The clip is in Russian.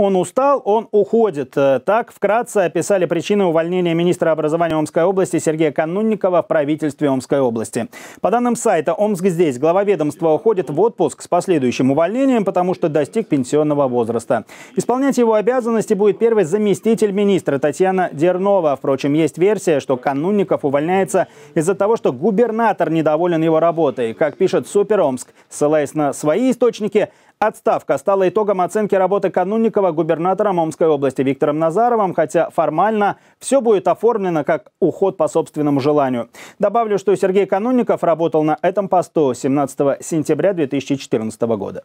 Он устал, он уходит. Э, так вкратце описали причины увольнения министра образования Омской области Сергея Канунникова в правительстве Омской области. По данным сайта «Омск здесь» глава ведомства уходит в отпуск с последующим увольнением, потому что достиг пенсионного возраста. Исполнять его обязанности будет первый заместитель министра Татьяна Дернова. Впрочем, есть версия, что Канунников увольняется из-за того, что губернатор недоволен его работой. Как пишет Суперомск, ссылаясь на свои источники, Отставка стала итогом оценки работы Канунникова губернатором Омской области Виктором Назаровым, хотя формально все будет оформлено как уход по собственному желанию. Добавлю, что Сергей Канунников работал на этом посту 17 сентября 2014 года.